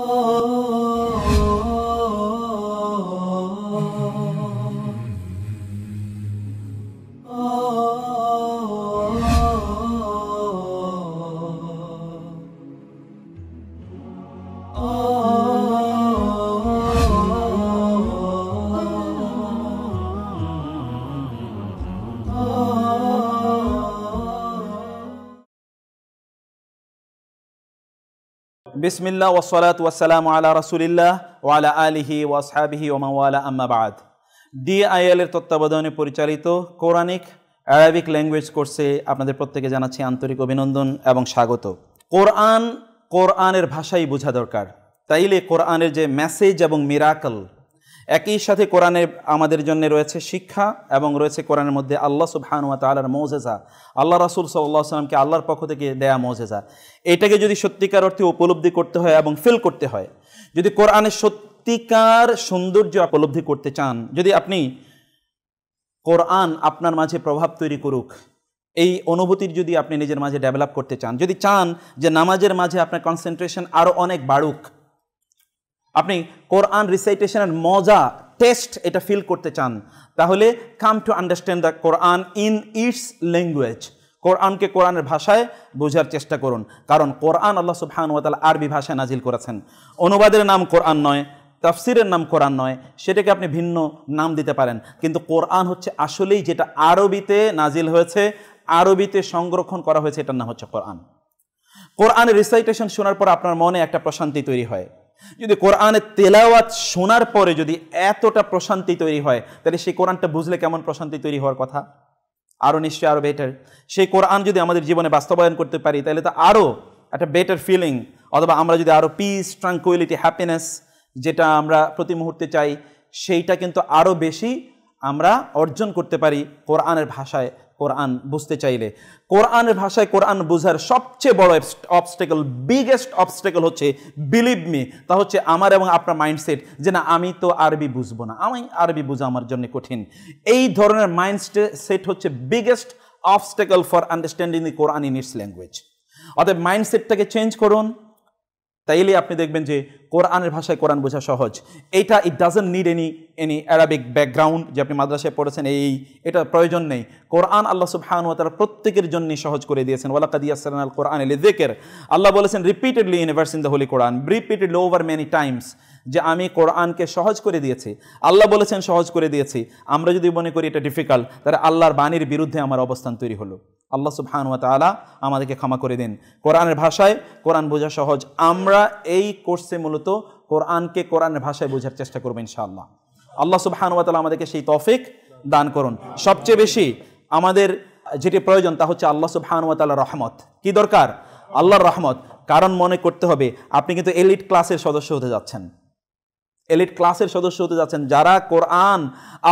Oh. বিসমিল্লা ওসলাত ওয়াসালাম আলা রসুলিল্লাহ ওয়ালা আলিহি ওয়াসহাবিহি ওমাওয়ালা আম্মাবাদ ডিআইএলের তত্ত্বাবধানে পরিচালিত কোরআনিক অ্যারাবিক ল্যাঙ্গুয়েজ কোর্সে আপনাদের প্রত্যেকে জানাচ্ছি আন্তরিক অভিনন্দন এবং স্বাগত কোরআন কোরআনের ভাষাই বোঝা দরকার তাইলে কোরআনের যে মেসেজ এবং মিরাকল একই সাথে কোরআনে আমাদের জন্য রয়েছে শিক্ষা এবং রয়েছে কোরআনের মধ্যে আল্লাহ সুবহানুয়া তালার মৌজেজা আল্লাহ রাসুল সাল্লাহ সাল্লামকে আল্লাহর পক্ষ থেকে দেয়া মৌজেজা এটাকে যদি সত্যিকার অর্থে উপলব্ধি করতে হয় এবং ফিল করতে হয় যদি কোরআনের সত্যিকার সৌন্দর্য উপলব্ধি করতে চান যদি আপনি কোরআন আপনার মাঝে প্রভাব তৈরি করুক এই অনুভূতির যদি আপনি নিজের মাঝে ডেভেলপ করতে চান যদি চান যে নামাজের মাঝে আপনার কনসেন্ট্রেশন আরও অনেক বাড়ুক আপনি কোরআন রিসাইটেশনের মজা টেস্ট এটা ফিল করতে চান তাহলে come to understand the Quran in its language কোরআনকে কোরআনের ভাষায় বোঝার চেষ্টা করুন কারণ কোরআন আল্লাহ সুবাহানুয়াতাল আরবি ভাষায় নাজিল করেছেন অনুবাদের নাম কোরআন নয় তাফসিরের নাম কোরআন নয় সেটাকে আপনি ভিন্ন নাম দিতে পারেন কিন্তু কোরআন হচ্ছে আসলেই যেটা আরবিতে নাজিল হয়েছে আরবিতে সংরক্ষণ করা হয়েছে এটার নাম হচ্ছে কোরআন কোরআনের রিসাইটেশন শোনার পর আপনার মনে একটা প্রশান্তি তৈরি হয় যদি কোরআনের তেলাওয়াত শোনার পরে যদি এতটা প্রশান্তি তৈরি হয় তাহলে সেই কোরআনটা বুঝলে কেমন প্রশান্তি তৈরি হওয়ার কথা আরও নিশ্চয়ই আরও বেটার সেই কোরআন যদি আমাদের জীবনে বাস্তবায়ন করতে পারি তাহলে তো আরও একটা বেটার ফিলিং অথবা আমরা যদি আরও পিস ট্রাঙ্কুইলিটি হ্যাপিনেস যেটা আমরা প্রতি মুহূর্তে চাই সেইটা কিন্তু আরও বেশি আমরা অর্জন করতে পারি কোরআনের ভাষায় কোরআন বুঝতে চাইলে কোরআনের ভাষায় কোরআন বুঝার সবচেয়ে বড় অবস্টেকল বিগেস্ট অবস্টেকল হচ্ছে বিলিভ মি তা হচ্ছে আমার এবং আপনার মাইন্ডসেট যে না আমি তো আরবি বুঝবো না আমি আরবি বোঝা আমার জন্য কঠিন এই ধরনের সেট হচ্ছে biggest obstacle for understanding the Quran in its language অতএব মাইন্ডসেটটাকে চেঞ্জ করুন তাইলে আপনি দেখবেন যে কোরআনের ভাষায় কোরআন বোঝা সহজ এটা it doesn't need any any Arabic background যে আপনি মাদ্রাসায় পড়েছেন এই এটা প্রয়োজন নেই কোরআন আল্লাহ সুবহান ও তারা প্রত্যেকের জন্যই সহজ করে দিয়েছেন ওয়ালাকাদিয়াসান আল কোরআন এলি দেকের আল্লাহ বলেছেন repeatedly universe in the holy Quran repeatedly over many times যে আমি কোরআনকে সহজ করে দিয়েছি আল্লাহ বলেছেন সহজ করে দিয়েছি আমরা যদি মনে করি এটা ডিফিকাল্ট তাহলে আল্লাহর বাণীর বিরুদ্ধে আমার অবস্থান তৈরি হলো আল্লাহ সুবহানুয়া তালা আমাদেরকে ক্ষমা করে দিন কোরআনের ভাষায় কোরআন বোঝা সহজ আমরা এই কোর্সে মূলত কোরআনকে কোরআনের ভাষায় বোঝার চেষ্টা করবো ইনশাআল্লাহ আল্লাহ সুবহানুয়া তালা আমাদেরকে সেই তফিক দান করুন সবচেয়ে বেশি আমাদের যেটি প্রয়োজন তা হচ্ছে আল্লাহ সুবহানুয়া তালা রহমত কি দরকার আল্লাহর রহমত কারণ মনে করতে হবে আপনি কিন্তু এলিট ক্লাসের সদস্য হতে যাচ্ছেন এলিট ক্লাসের সদস্য হতে যাচ্ছেন যারা কোরআন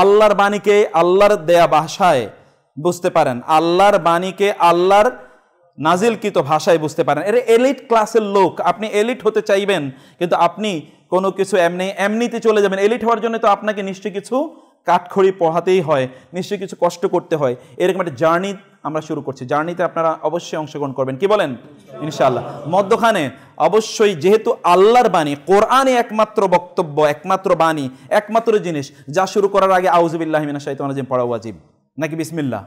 আল্লাহর বাণীকে আল্লাহর দেয়া ভাষায় বুঝতে পারেন আল্লাহর বাণীকে আল্লাহর নাজিলকৃত ভাষায় বুঝতে পারেন এর এলিট ক্লাসের লোক আপনি এলিট হতে চাইবেন কিন্তু আপনি কোনো কিছু এমনি এমনিতে চলে যাবেন এলিট হওয়ার জন্য তো আপনাকে নিশ্চয়ই কিছু কাঠখড়ি পড়াতেই হয় নিশ্চয়ই কিছু কষ্ট করতে হয় এরকম একটা জার্নি আমরা শুরু করছি জার্নিতে আপনারা অবশ্যই অংশগ্রহণ করবেন কি বলেন ইনশাআল্লাহ মধ্যখানে অবশ্যই যেহেতু আল্লাহর বাণী কোরআনে একমাত্র বক্তব্য একমাত্র বাণী একমাত্র জিনিস যা শুরু করার আগে আউজবিল্লাহমিনা সাহিত্য পড়া উজিব নাকি বিসমিল্লা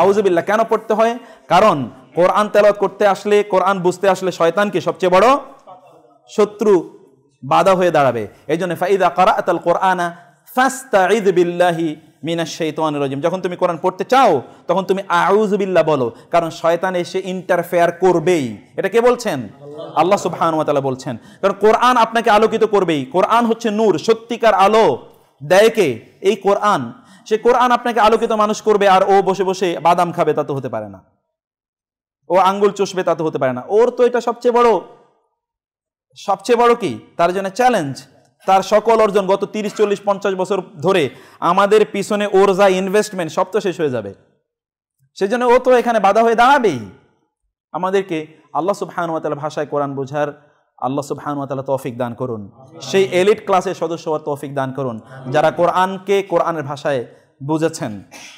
আউজবিল্লা কেন পড়তে হয় কারণ কোরআন তেলত করতে আসলে কোরআন বুঝতে আসলে শয়তানকে সবচেয়ে বড় শত্রু বাধা হয়ে দাঁড়াবে এই জন্য ফাইদা করা আতাল কোরআনা ফাস্তা ঈদ বিল্লাহি মিনা শৈতান রজিম যখন তুমি কোরআন পড়তে চাও তখন তুমি আউজবিল্লা বলো কারণ শয়তান এসে ইন্টারফেয়ার করবেই এটা কে বলছেন আল্লাহ সুবাহানুয়াতালা বলছেন কারণ কোরআন আপনাকে আলোকিত করবেই কোরআন হচ্ছে নূর সত্যিকার আলো দেয়কে এই কোরআন সে কোরআন আপনাকে আলোকিত মানুষ করবে আর ও বসে বসে বাদাম খাবে তা তো হতে পারে না ও আঙ্গুল চষবে তা তো হতে পারে না ওর তো এটা সবচেয়ে বড় সবচেয়ে বড় কি তার জন্য চ্যালেঞ্জ তার সকল অর্জন গত তিরিশ চল্লিশ পঞ্চাশ বছর ধরে আমাদের পিছনে ওর যা ইনভেস্টমেন্ট সব তো শেষ হয়ে যাবে সেজন্য ও তো এখানে বাধা হয়ে দাঁড়াবেই আমাদেরকে আল্লাহ সুবহানুয়াতাল ভাষায় কোরআন বোঝার আল্লাহ সুবহানুয়াতালা তৌফিক দান করুন সেই এলিট ক্লাসের সদস্য হওয়ার তৌফিক দান করুন যারা কোরআনকে কোরআনের ভাষায় বুঝেছেন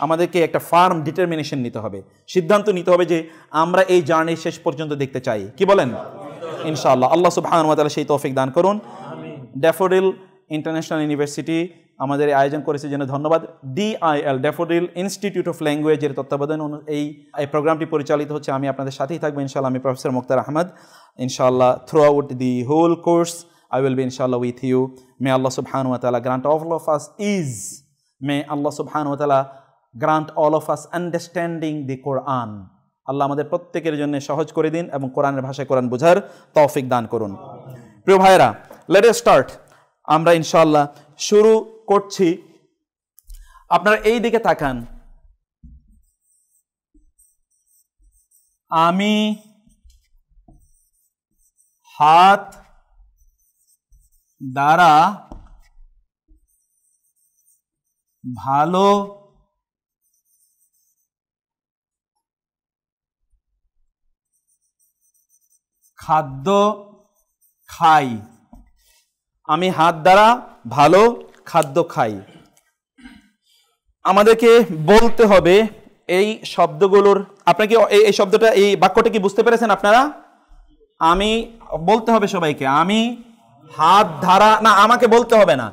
আমাদেরকে একটা ফার্ম ডিটারমিনেশন নিতে হবে সিদ্ধান্ত নিতে হবে যে আমরা এই জার্নি শেষ পর্যন্ত দেখতে চাই কি বলেন ইনশাআল্লাহ আল্লাহ সুবহান তালা সেই তৌফিক দান করুন ড্যাফোডিল ইন্টারন্যাশনাল ইউনিভার্সিটি আমাদের আয়োজন করেছে জন্য ধন্যবাদ ডিআইএল ড্যাফোডিল ইনস্টিটিউট অফ ল্যাঙ্গুয়েজের তত্ত্বাবধান এই এই প্রোগ্রামটি পরিচালিত হচ্ছে আমি আপনাদের সাথেই থাকবো ইনশাআল্লাহ আমি প্রফেসর মুক্তার আহমদ ইনশাআল্লাহ throughout the whole course I will be ইনশাল্লাহ উইথ ইউ মে আল্লাহ subhanahu grant of grant all is may আল্লাহ subhanahu wa grant all of us understanding understanding Quran আল্লাহ আমাদের প্রত্যেকের জন্য সহজ করে দিন এবং কোরআনের ভাষায় কোরআন বোঝার তৌফিক দান করুন প্রিয় ভাইরা লেট স্টার্ট আমরা ইনশাল্লাহ শুরু করছি আপনারা এই দিকে তাকান আমি হাত দ্বারা ভালো খাদ্য খাই আমি হাত দ্বারা ভালো খাদ্য খাই আমাদেরকে বলতে হবে এই শব্দগুলোর আপনাকে এই শব্দটা এই বাক্যটা কি বুঝতে পেরেছেন আপনারা আমি বলতে হবে সবাইকে আমি হাত ধারা না আমাকে বলতে হবে না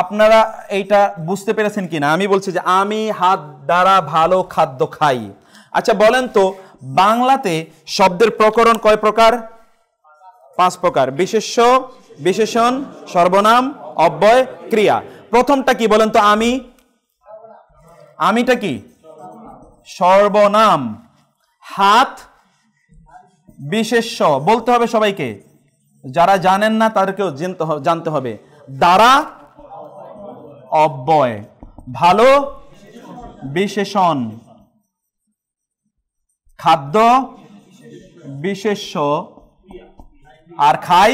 আপনারা এইটা বুঝতে পেরেছেন কি না আমি বলছি যে আমি হাত দ্বারা ভালো খাদ্য খাই আচ্ছা বলেন তো বাংলাতে শব্দের প্রকরণ কয় প্রকার পাঁচ প্রকার বিশেষ্য বিশেষণ সর্বনাম অব্যয় ক্রিয়া প্রথমটা কি বলেন তো আমি আমিটা কি সর্বনাম হাত বিশেষ্য বলতে হবে সবাইকে যারা জানেন না তাদেরকেও জানতে হবে দ্বারা অব্যয় ভালো বিশেষণ খাদ্য বিশেষ্য আর খাই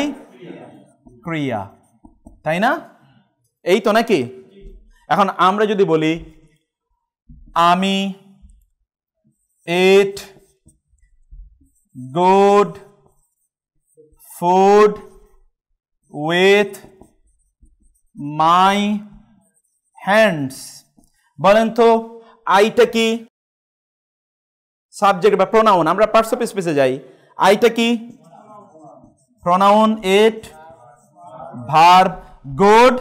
ক্রিয়া তাই না এই তো নাকি এখন আমরা যদি বলি আমি ate good food with my hands বলেন তো আইটা কি সাবজেক্ট বা প্রোনাউন আমরা পার্টস অফ স্পেসে যাই আইটা কি pronoun ate verb good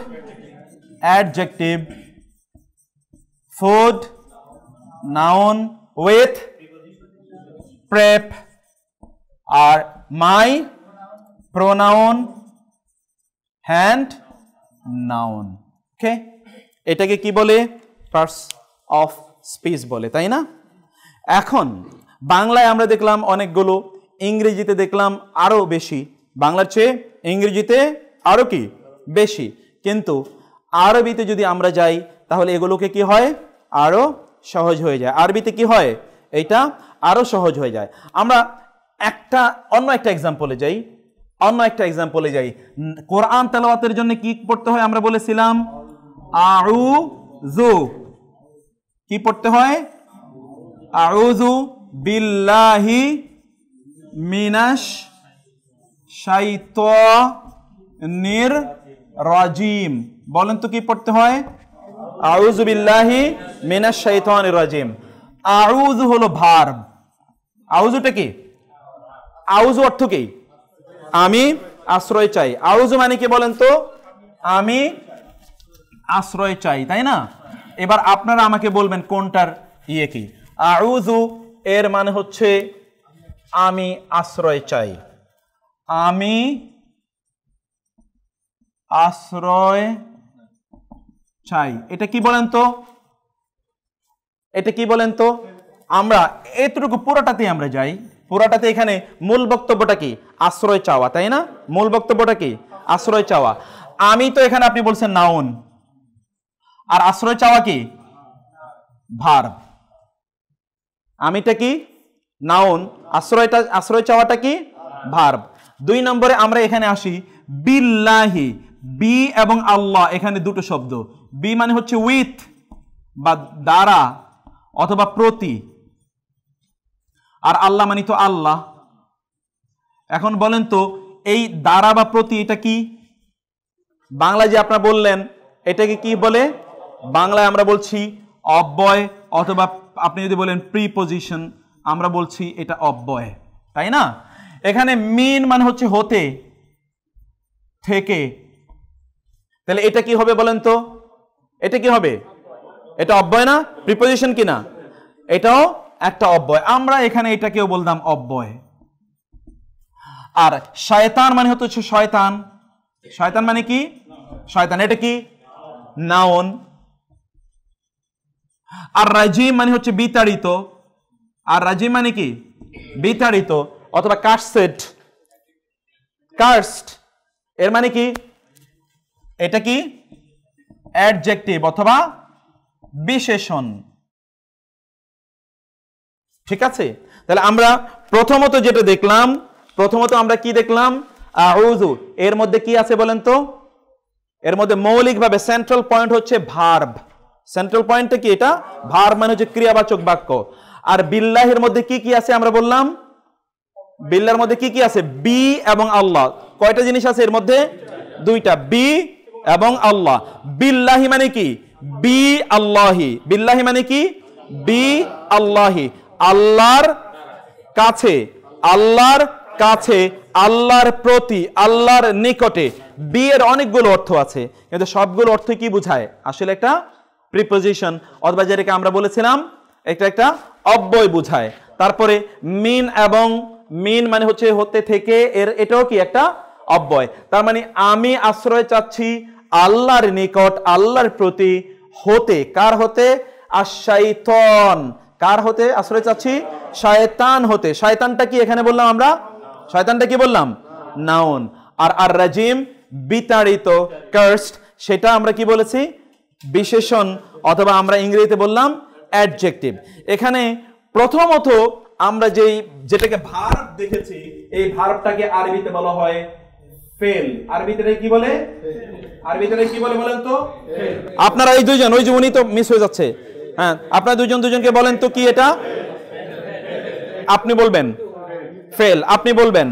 adjective food noun with prep আর my pronoun hand noun okay এটাকে কি বলে পার্টস অফ স্পিচ বলে তাই না এখন বাংলায় আমরা দেখলাম অনেকগুলো ইংরেজিতে দেখলাম আরও বেশি বাংলার চেয়ে ইংরেজিতে আরও কি বেশি কিন্তু আরবিতে যদি আমরা যাই তাহলে এগুলোকে কি হয় আরও সহজ হয়ে যায় আরবিতে কি হয় এটা আরও সহজ হয়ে যায় আমরা একটা অন্য একটা এক্সাম্পলে যাই অন্য একটা এক্সাম্পলে যাই কোরআন তেলাওয়াতের জন্য কি পড়তে হয় আমরা বলেছিলাম আউযু কি পড়তে হয় আউযু বিল্লাহি মিনাশ শাইতানির রাজিম বলেন তো কি পড়তে হয় আউযু বিল্লাহি মিনাশ শাইতানির রাজিম আউযু হলো ভার্ব আউজুটা কি আউজু অর্থ কি আমি আশ্রয় চাই আউজু মানে কি বলেন তো আমি আশ্রয় চাই তাই না এবার আপনারা আমাকে বলবেন কোনটার ইয়ে কি আউজু এর মানে হচ্ছে আমি আশ্রয় চাই আমি আশ্রয় চাই এটা কি বলেন তো এটা কি বলেন তো আমরা এতটুকু পুরোটাতেই আমরা যাই পুরাটাতে এখানে মূল বক্তব্যটা কি আশ্রয় চাওয়া তাই না মূল বক্তব্যটা কি আশ্রয় চাওয়া আমি তো এখানে আপনি বলছেন নাউন আর আশ্রয় চাওয়া কি ভার আমিটা কি নাউন আশ্রয়টা আশ্রয় চাওয়াটা কি ভার দুই নম্বরে আমরা এখানে আসি বিল্লাহি বি এবং আল্লাহ এখানে দুটো শব্দ বি মানে হচ্ছে উইথ বা দ্বারা অথবা প্রতি আর আল্লাহ মানে তো আল্লাহ এখন বলেন তো এই দ্বারা বা প্রতি এটা কি বাংলা যে আপনারা বললেন এটাকে কি বলে বাংলায় আমরা বলছি অব্যয় অথবা আপনি যদি বলেন প্রিপোজিশন আমরা বলছি এটা অব্যয় তাই না এখানে মিন মানে হচ্ছে হতে থেকে তাহলে এটা কি হবে বলেন তো এটা কি হবে এটা অব্যয় না প্রিপোজিশন কি না এটাও একটা অব্যয় আমরা এখানে এটাকেও বলতাম অব্যয় আর শয়তান মানে হচ্ছে শয়তান শয়তান মানে কি শয়তান এটা কি নাউন আর রাজিম মানে হচ্ছে বিতাড়িত আর রাজিম মানে কি বিতাড়িত অথবা কার্সেট কার্স্ট এর মানে কি এটা কি অ্যাডজেক্টিভ অথবা বিশেষণ ঠিক আছে তাহলে আমরা প্রথমত যেটা দেখলাম প্রথমত আমরা কি দেখলাম আউজু এর মধ্যে কি আছে বলেন তো এর মধ্যে মৌলিকভাবে সেন্ট্রাল পয়েন্ট হচ্ছে ভার্ভ সেন্ট্রাল পয়েন্টটা কি এটা ভার মানে হচ্ছে ক্রিয়াবাচক বাক্য আর বিল্লাহের মধ্যে কি কি আছে আমরা বললাম বিল্লার মধ্যে কি কি আছে বি এবং আল্লাহ কয়টা জিনিস আছে এর মধ্যে দুইটা বি এবং আল্লাহ বিল্লাহি মানে কি বি আল্লাহি বিল্লাহি মানে কি বি আল্লাহি আল্লাহর কাছে আল্লাহর কাছে আল্লাহর প্রতি আল্লাহর নিকটে বিয়ের অনেকগুলো অর্থ আছে কিন্তু সবগুলো অর্থ কি বোঝায় আসলে একটা প্রিপোজিশন অথবা যেটাকে আমরা বলেছিলাম এটা একটা অব্যয় বোঝায় তারপরে মিন এবং মিন মানে হচ্ছে হতে থেকে এর এটাও কি একটা অব্যয় তার মানে আমি আশ্রয় চাচ্ছি আল্লাহর নিকট আল্লাহর প্রতি হতে কার হতে আশ্বাইতন কার হতে আশ্রয় চাচ্ছি শায়তান হতে শায়তানটা কি এখানে বললাম আমরা শয়তানটা কি বললাম নাউন আর আর রাজিম বিতাড়িত কার্সড সেটা আমরা কি বলেছি বিশেষণ অথবা আমরা ইংরেজিতে বললাম অ্যাডজেক্টিভ এখানে প্রথমত আমরা যেই যেটাকে ভার্ব দেখেছি এই ভার্বটাকে আরবিতে বলা হয় ফেল আরবিতে কি বলে আরবিতে কি বলে বলেন তো আপনারা এই দুইজন ওই জীবনই তো মিস হয়ে যাচ্ছে হ্যাঁ আপনারা দুজন দুজনকে বলেন তো কি এটা আপনি বলবেন ফেল আপনি বলবেন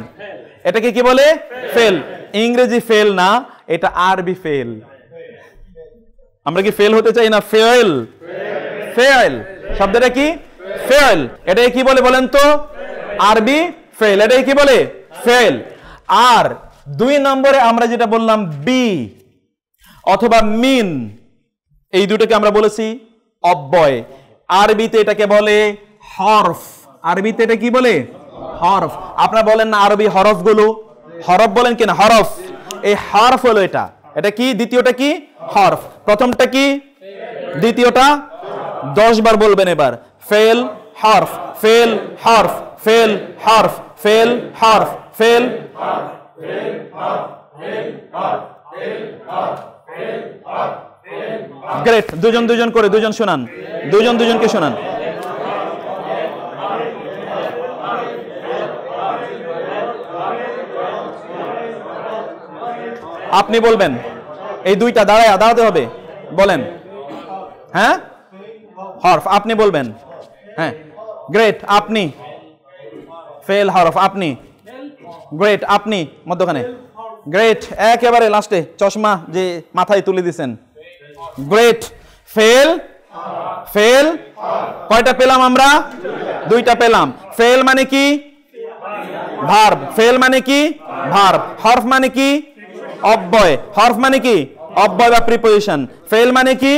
এটাকে কি বলে ফেল ইংরেজি ফেল না এটা আরবি ফেল আমরা কি ফেল হতে চাই না ফেল ফেল শব্দটা কি ফেল এটাই কি বলে বলেন তো আরবি ফেল এটাই কি বলে ফেল আর দুই নম্বরে আমরা যেটা বললাম বি অথবা মিন এই দুটোকে আমরা বলেছি অব্যয় আরবিতে এটাকে বলে হরফ আরবিতে এটা কি বলে হরফ আপনারা বলেন না আরবি হরফগুলো হরফ বলেন কিনা হরফ এই হরফ হলো এটা এটা কি দ্বিতীয়টা কি হরফ প্রথমটা কি দ্বিতীয়টা দশ বার বলবেন এবার ফেল হরফ ফেল হরফ ফেল হরফ ফেল হরফ ফেল গ্রেট দুজন দুজন করে দুজন শোনান দুজন দুজনকে শোনান আপনি বলবেন এই দুইটা দাঁড়ায় দাঁড়াতে হবে বলেন হ্যাঁ হরফ আপনি বলবেন হ্যাঁ গ্রেট আপনি ফেল হরফ আপনি গ্রেট আপনি মধ্যখানে গ্রেট একেবারে লাস্টে চশমা যে মাথায় তুলে দিছেন গ্রেট ফেল ফেল কয়টা পেলাম আমরা দুইটা পেলাম ফেল মানে কি ভার্ব ফেল মানে কি ভার্ব হরফ মানে কি অব্যয় হরফ মানে কি অব্যয় বা প্রিপোজিশন ফেল মানে কি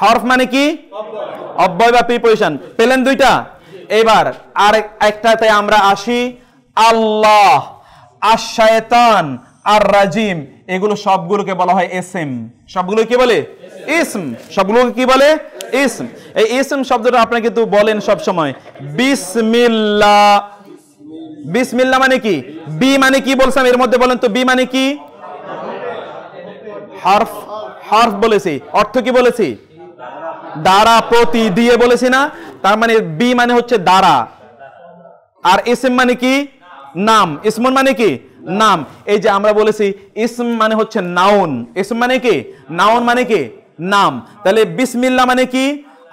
হরফ মানে কি অব্যয় বা প্রিপোজিশন পেলেন দুইটা এবার আর একটাতে আমরা আসি আল্লাহ আর আর রাজিম এগুলো সবগুলোকে বলা হয় এসএম সবগুলো কি বলে ইসম সবগুলোকে কি বলে ইসম এই ইসম শব্দটা আপনি কিন্তু বলেন সব সময় বিসমিল্লাহ বিসমিল্লা মানে কি বি মানে কি বলছাম এর মধ্যে বলেন তো বি মানে কি হার্ফ হার্ফ বলেছি অর্থ কি বলেছি দ্বারা প্রতি দিয়ে বলেছি না তার মানে বি মানে হচ্ছে দ্বারা আর ইসম মানে কি নাম ইসমন মানে কি নাম এই যে আমরা বলেছি ইসম মানে হচ্ছে নাউন ইসম মানে কি নাউন মানে কি নাম তাহলে বিসমিল্লা মানে কি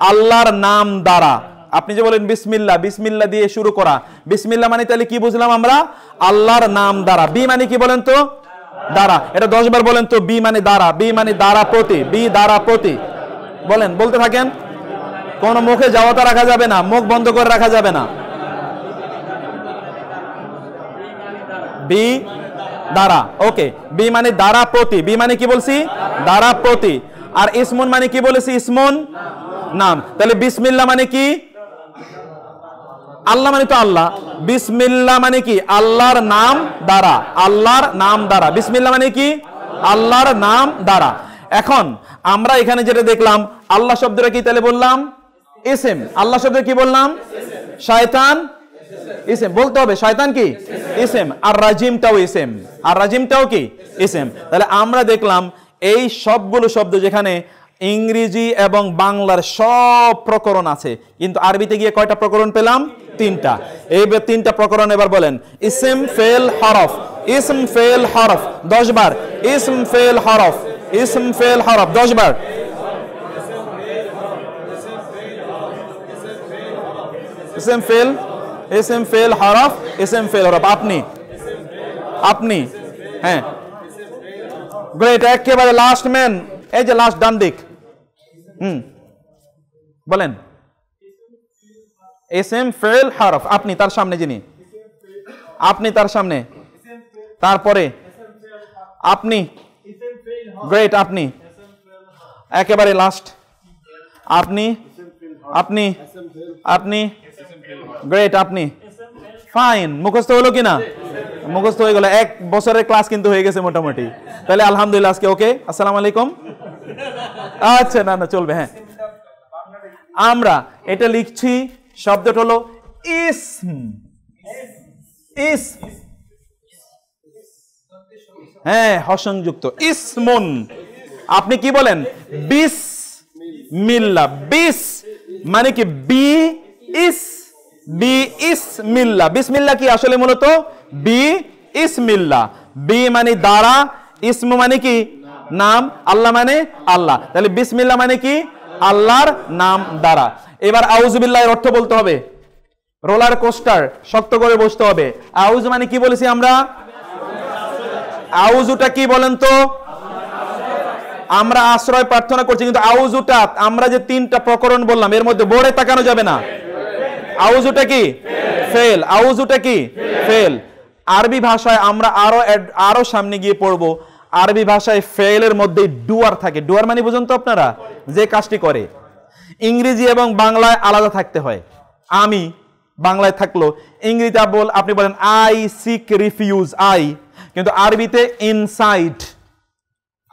আল্লাহর নাম দ্বারা আপনি যে বলেন বিসমিল্লা বিসমিল্লা দিয়ে শুরু করা বিসমিল্লা মানে তাহলে কি বুঝলাম আমরা আল্লাহর নাম দ্বারা বি মানে কি বলেন তো দ্বারা এটা দশ বার বলেন তো বি মানে দ্বারা বি মানে দ্বারা প্রতি বি দ্বারা প্রতি বলেন বলতে থাকেন কোনো মুখে যাওয়াটা রাখা যাবে না মুখ বন্ধ করে রাখা যাবে না বি দ্বারা ওকে বি মানে দ্বারা প্রতি বি মানে কি বলছি দ্বারা প্রতি আর ইসমুন মানে কি বলেছি ইসমুন নাম তাহলে বিসমিল্লা মানে কি আল্লাহ মানে তো আল্লাহ বিসমিল্লা মানে কি আল্লাহর নাম দ্বারা আল্লাহর নাম দ্বারা বিসমিল্লা মানে কি আল্লাহর নাম দ্বারা এখন আমরা এখানে যেটা দেখলাম আল্লাহ শব্দটা কি তাহলে বললাম এসএম আল্লাহ শব্দ কি বললাম শয়তান ইসেম বলতে হবে শয়তান কি ইসেম আর রাজিমটাও ইসেম আর রাজিমটাও কি ইসেম তাহলে আমরা দেখলাম এই সবগুলো শব্দ যেখানে ইংরেজি এবং বাংলার সব প্রকরণ আছে কিন্তু আরবিতে গিয়ে কয়টা প্রকরণ পেলাম তিনটা এই তিনটা প্রকরণ এবার বলেন ইসম ফেল হরফ ইসম ফেল হরফ দশ বার ইসম ফেল হরফ ইসম ফেল হরফ দশ বার ইসম ফেল ইসম ফেল হরফ ইসম ফেল হরফ আপনি আপনি হ্যাঁ গ্রেট একেবারে লাস্ট ম্যান এই যে লাস্ট ডান দিক হুম বলেন এস এম ফেল হারফ আপনি তার সামনে যিনি আপনি তার সামনে তারপরে আপনি গ্রেট আপনি একেবারে লাস্ট আপনি আপনি আপনি গ্রেট আপনি ফাইন মুখস্থ হলো কিনা মুখস্থ হয়ে গেল এক বছরের ক্লাস কিন্তু হয়ে গেছে মোটামুটি তাহলে আলহামদুলিল্লাহ আজকে ওকে আসসালাম আলাইকুম আচ্ছা না না চলবে হ্যাঁ আমরা এটা লিখছি শব্দটা হলো ইসম ইস হ্যাঁ হসংযুক্ত ইসমুন আপনি কি বলেন বিস মিল্লা বিস মানে কি বি ইস বি ইসমিল্লা বিসমিল্লা কি আসলে মূলত বি ইসমিল্লা বি মানে দ্বারা ইসম মানে কি নাম আল্লাহ মানে আল্লাহ তাহলে বিসমিল্লা মানে কি আল্লাহর নাম দ্বারা এবার আউজবিল্লাহ এর অর্থ বলতে হবে রোলার কোস্টার শক্ত করে বসতে হবে আউজ মানে কি বলেছি আমরা আউজুটা কি বলেন তো আমরা আশ্রয় প্রার্থনা করছি কিন্তু আউজুটা আমরা যে তিনটা প্রকরণ বললাম এর মধ্যে বোরে তাকানো যাবে না আউজুটা কি ফেল আউজুটা কি ফেল আরবি ভাষায় আমরা আরো আরো সামনে গিয়ে পড়বো আরবি ভাষায় ফেলের মধ্যে ডুয়ার থাকে ডুয়ার মানে বুঝুন তো আপনারা যে কাজটি করে ইংরেজি এবং বাংলায় আলাদা থাকতে হয় আমি বাংলায় থাকলো ইংরেজিতে বল আপনি বলেন আই সিক রিফিউজ আই কিন্তু আরবিতে ইনসাইড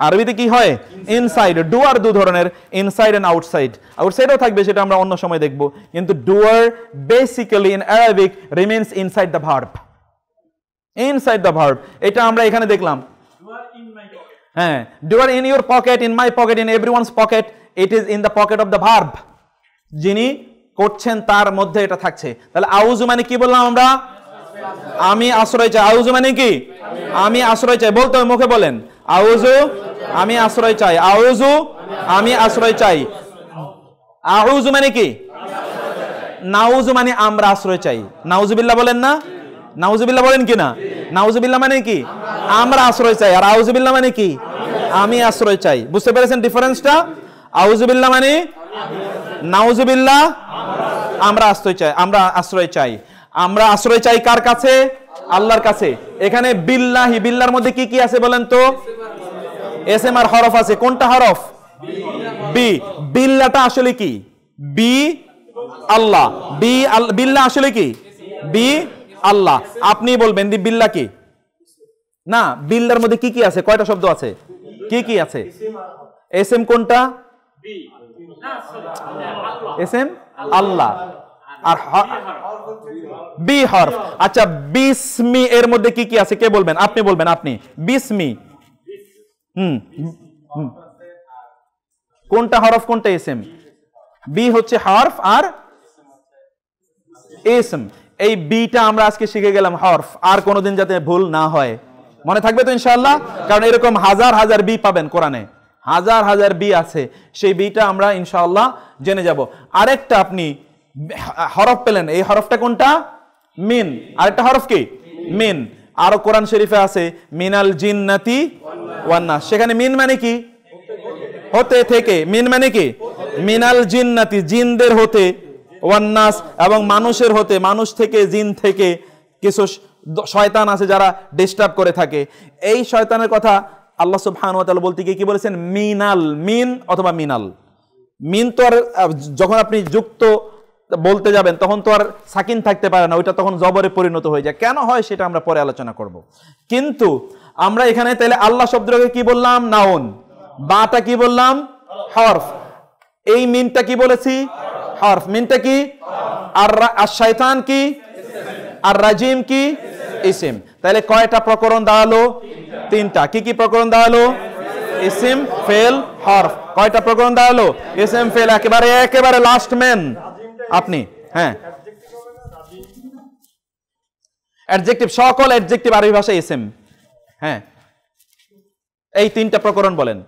আরবিতে কি হয় ইনসাইড ডুয়ার দু ধরনের ইনসাইড এন্ড আউটসাইড আউটসাইডও থাকবে সেটা আমরা অন্য সময় দেখব কিন্তু doer basically in Arabic remains inside the verb inside the verb এটা আমরা এখানে দেখলাম হ্যাঁ doer in your pocket in my pocket in every pocket it is in the pocket of the verb যিনি করছেন তার মধ্যে এটা থাকছে তাহলে আউজু মানে কি বললাম আমরা আমি আশ্রয় চাই আউজু মানে কি আমি আশ্রয় চাই বলতে মুখে বলেন আউজু আমি আশ্রয় চাই আউজু আমি আশ্রয় চাই আউজু মানে কি নাউজু মানে আমরা আশ্রয় চাই নাউজুবিল্লাহ বলেন না নাউজুবিল্লাহ বলেন কি না নাউজুবিল্লাহ মানে কি আমরা আশ্রয় চাই আর আউজুবিল্লাহ মানে কি আমি আশ্রয় চাই বুঝতে পেরেছেন ডিফারেন্সটা আউজুবিল্লাহ মানে বিল্লাহ আমরা আশ্রয় চাই আমরা আশ্রয় চাই আমরা আশ্রয় চাই কার কাছে আল্লাহর কাছে এখানে বিল্লাহি বিল্লার মধ্যে কি কি আছে বলেন তো এস এম আর হরফ আছে কোনটা হরফ বি বিল্লাটা আসলে কি বি আল্লাহ বি বিল্লা আসলে কি বি আল্লাহ আপনি বলবেন দি বিল্লা কি না বিল্লার মধ্যে কি কি আছে কয়টা শব্দ আছে কি কি আছে এস এম কোনটা এস এম আল্লাহ আর বি হরফ আচ্ছা বিসমি এর মধ্যে কি কি আছে কে বলবেন আপনি বলবেন আপনি বিসমি হুম কোনটা হরফ কোনটা এসএম বি হচ্ছে হরফ আর এসএম এই বিটা আমরা আজকে শিখে গেলাম হরফ আর কোনোদিন যাতে ভুল না হয় মনে থাকবে তো ইনশাল্লাহ কারণ এরকম হাজার হাজার বি পাবেন কোরআনে হাজার হাজার বি আছে সেই বিটা আমরা ইনশাল্লাহ জেনে যাব আরেকটা আপনি হরফ পেলেন এই হরফটা কোনটা মিন আরেকটা হরফ কি মিন আরো কোরআন শরীফে আছে মিনাল জিন্নাতি ওয়ান্না সেখানে মিন মানে কি হতে থেকে মিন মানে কি মিনাল জিন্নাতি জিনদের হতে ওয়ান্নাস এবং মানুষের হতে মানুষ থেকে জিন থেকে কিছু শয়তান আছে যারা ডিস্টার্ব করে থাকে এই শয়তানের কথা আল্লাহ সুবহান তাআলা বলতে গিয়ে কি বলেছেন মিনাল মিন অথবা মিনাল মিন তো আর যখন আপনি যুক্ত বলতে যাবেন তখন তো আর সাকিন থাকতে পারে না ওইটা তখন জবরে পরিণত হয়ে যায় কেন হয় সেটা আমরা পরে আলোচনা করব। কিন্তু আমরা এখানে তাহলে আল্লাহ শব্দকে কি বললাম নাউন বাটা কি বললাম হরফ এই মিনটা কি বলেছি হরফ মিনটা কি আর শৈতান কি আর রাজিম কি ইসিম তাহলে কয়টা প্রকরণ দাঁড়ালো তিনটা কি কি প্রকরণ দাঁড়ালো ইসিম ফেল হরফ কয়টা প্রকরণ দাঁড়ালো ইসিম ফেল একেবারে একেবারে লাস্ট ম্যান আপনি হ্যাঁ অ্যাডজেক্টিভ সকল অ্যাডজেক্টিভ আরবি ভাষায় এসএম হ্যাঁ এই তিনটা প্রকরণ বলেন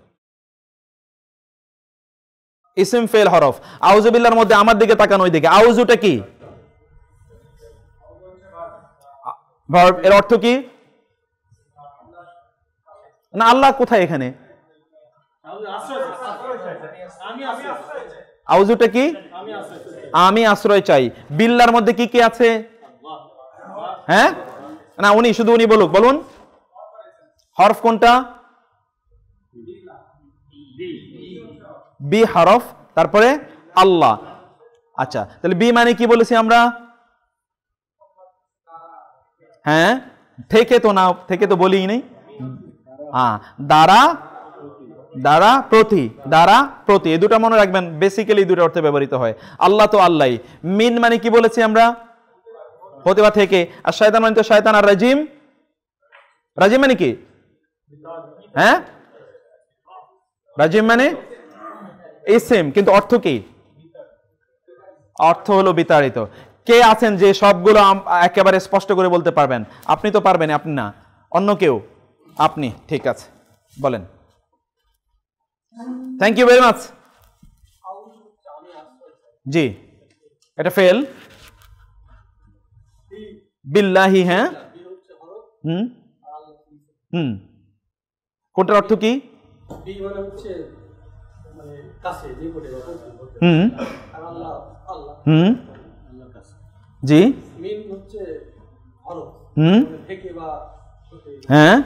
ইসিম ফেল হরফ আউজুবিল্লার মধ্যে আমার দিকে তাকানো ওই দিকে আউজুটা কি এর অর্থ কি না আল্লাহ কোথায় এখানে আউজুটা কি আমি আশ্রয় চাই বিল্লার মধ্যে কি কি আছে হ্যাঁ না উনি শুধু উনি বলুক বলুন হরফ কোনটা বি হরফ তারপরে আল্লাহ আচ্ছা তাহলে বি মানে কি বলেছি আমরা হ্যাঁ থেকে তো না থেকে তো বলি নেই হ্যাঁ দ্বারা দ্বারা প্রতি দ্বারা প্রতি এই দুটা মনে রাখবেন বেসিক্যালি দুটো অর্থে ব্যবহৃত হয় আল্লাহ তো আল্লাহ মিন মানে কি বলেছি আমরা প্রতিভা থেকে আর শায়তান মানে তো শায়তান আর রাজিম রাজিম মানে কি হ্যাঁ রাজিম মানে এই সেম কিন্তু অর্থ কি অর্থ হলো বিতাড়িত কে আছেন যে সবগুলো একেবারে স্পষ্ট করে বলতে পারবেন আপনি তো পারবেন আপনি না অন্য কেউ আপনি ঠিক আছে বলেন থ্যাংক ইউ ভেরি মাচ জি এটা ফেল বিল্লাহি হ্যাঁ হুম হুম কোনটার অর্থ কি মানে মানে হুম হুম জি হুম মানে হ্যাঁ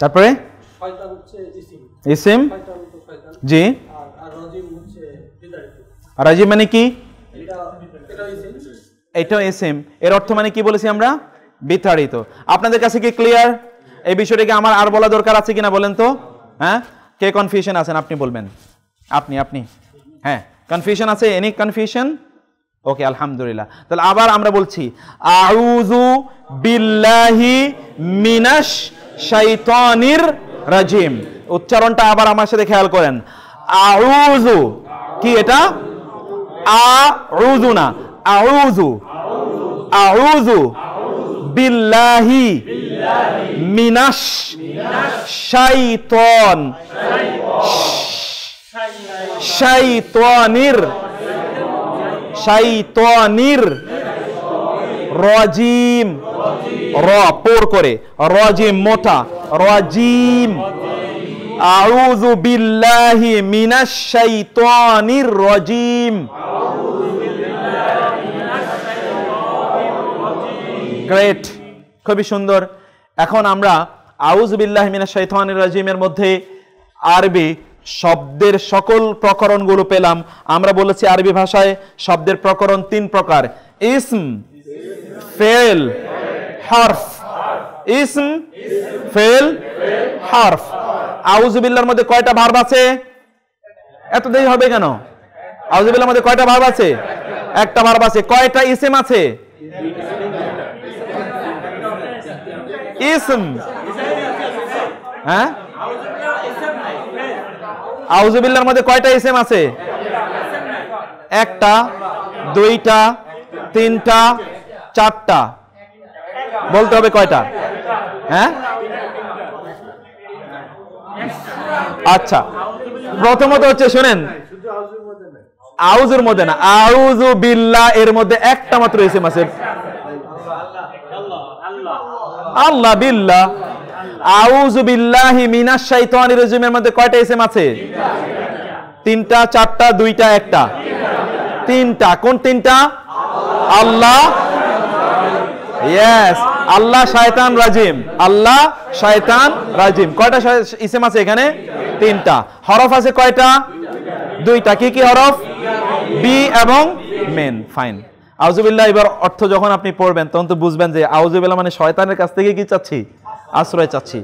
তারপরে ইসিম জি রাজি মানে কি এটাও এসএম এর অর্থ মানে কি বলেছি আমরা বিতাড়িত আপনাদের কাছে কি ক্লিয়ার এই বিষয়টাকে আমার আর বলা দরকার আছে কিনা বলেন তো হ্যাঁ কে কনফিউশন আছেন আপনি বলবেন আপনি আপনি হ্যাঁ কনফিউশন আছে এনি কনফিউশন ওকে আলহামদুলিল্লাহ তাহলে আবার আমরা বলছি আউজু বিল্লাহি মিনাস শাইতানির রাজিম উচ্চারণটা আবার আমার সাথে খেয়াল করেন আউজু কি এটা আউজু না আউজু আউজু বিল্লাহি মিনাশ শাইতন শাইতনির শাইতনির রজিম র পোর করে রজিম মোটা রজিম আউযু বিল্লাহি মিনাশ শাইতানির রজিম গ্রেট খুবই সুন্দর এখন আমরা আউজ বিল্লাহ মিনা শৈথানির রাজিমের মধ্যে আরবি শব্দের সকল প্রকরণগুলো পেলাম আমরা বলেছি আরবি ভাষায় শব্দের প্রকরণ তিন প্রকার ইসম ফেল হরফ ইসম ফেল হরফ আউজুবিল্লার মধ্যে কয়টা ভার্ব আছে এত দেরি হবে কেন আউজুবিল্লার মধ্যে কয়টা ভার্ব আছে একটা ভার্ব আছে কয়টা ইসম আছে ইসম হ্যাঁ আউজুবিল্লার মধ্যে কয়টা ইসম আছে একটা দুইটা তিনটা চারটা বলতে হবে কয়টা হ্যাঁ আচ্ছা প্রথমত হচ্ছে শোনেন আউজুর মধ্যে না আউজু বিল্লা এর মধ্যে একটা মাত্র এসে মাসে আল্লাহ বিল্লা আউজু বিল্লাহি মধ্যে কয়টা আছে তিনটা চারটা দুইটা একটা তিনটা কোন তিনটা আল্লাহ ইয়েস আল্লাহ শয়তান রাজিম আল্লাহ শয়তান রাজিম কয়টা ইসেম আছে এখানে তিনটা হরফ আছে কয়টা দুইটা কি কি হরফ বি এবং মেন ফাইন আউজুবিল্লাহ এবার অর্থ যখন আপনি পড়বেন তখন তো বুঝবেন যে আউজুবিল্লাহ মানে শয়তানের কাছ থেকে কি চাচ্ছি আশ্রয় চাচ্ছি